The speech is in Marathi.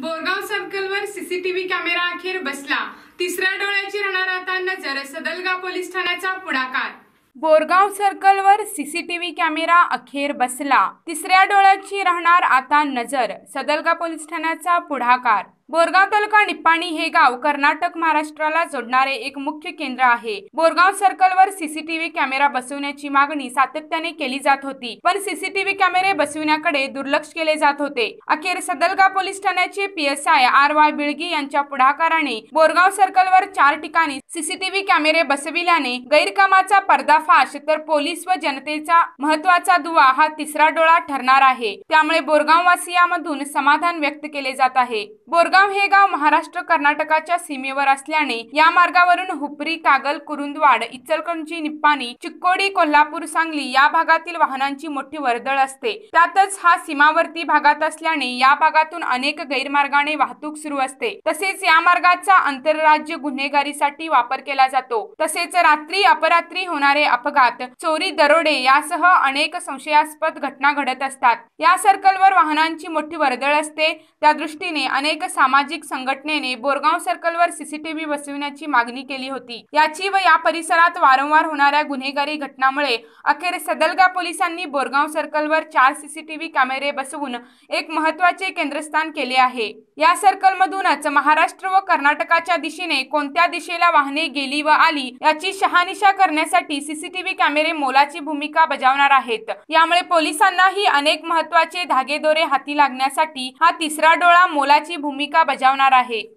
बोरगाव सर्कलवर सीसीटीव्ही कॅमेरा अखेर बसला तिसऱ्या डोळ्याची राहणार आता नजर सदलगा पोलीस ठाण्याचा पुढाकार बोरगाव सर्कलवर सीसीटीव्ही कॅमेरा अखेर बसला तिसऱ्या डोळ्याची राहणार आता नजर सदलगा पोलीस ठाण्याचा पुढाकार बोरगाव तालुका निप्पाणी हे गाव कर्नाटक महाराष्ट्राला जोडणारे एक मुख्य केंद्र आहे बोरगाव सर्कलवर सीसीटीव्ही कॅमेरा बसवण्याची मागणी सातत्याने केली जात होती पण सीसीटीव्ही कॅमेरे बसविण्याकडे दुर्लक्ष केले जात होते अखेर सदलगाव पोलीस ठाण्याचे पीएसआय आर वाय बिळगी यांच्या पुढाकाराने बोरगाव सर्कलवर चार ठिकाणी सीसीटीव्ही कॅमेरे बसविल्याने गैरकामाचा पर्दाफाश तर पोलीस व जनतेचा महत्वाचा दुवा हा तिसरा डोळा ठरणार आहे त्यामुळे बोरगाव वासियामधून समाधान व्यक्त केले जात आहे बोरगाव हे गाव महाराष्ट्र कर्नाटकाच्या सीमेवर असल्याने या मार्गावरून हुपरी कागल कुरुंदवाड इचलकरंजी निप्पाणी चिक्कोडी कोल्हापूर सांगली या भागातील वाहनांची मोठी वर्दळ असते त्यातच हा सीमावर्ती भागात असल्याने या भागातून अनेक गैरमार्गाने वाहतूक सुरू असते तसेच या मार्गाचा आंतरराज्य गुन्हेगारीसाठी वापर केला जातो तसेच रात्री अपरात्री होणारे अपघात चोरी दरोडे यासह अनेक संशयास्पद घटना घडत असतात या सर्कलवर वाहनांची मोठी वर्दळ असते त्या दृष्टीने अनेक सामान्य सामाजिक संघटनेने बोरगाव सर्कलवर सीसीटीव्ही बसविण्याची मागणी केली होती याची व या परिसरात वारंवार होणाऱ्या गुन्हेगारी घटनामुळे अखेर सदलगा पोलिसांनी बोरगाव सर्कलवर चार सीसीटीव्ही कॅमेरे बसवून एक महत्वाचे केंद्रस्थान केले आहे या सर्कल सर्कलमधूनच महाराष्ट्र व कर्नाटकाच्या दिशेने कोणत्या दिशेला वाहने गेली व वा आली याची शहानिशा करण्यासाठी सीसीटीव्ही कॅमेरे मोलाची भूमिका बजावणार आहेत यामुळे पोलिसांनाही अनेक महत्वाचे धागेदोरे हाती लागण्यासाठी हा तिसरा डोळा मोलाची भूमिका का बजावणार आहे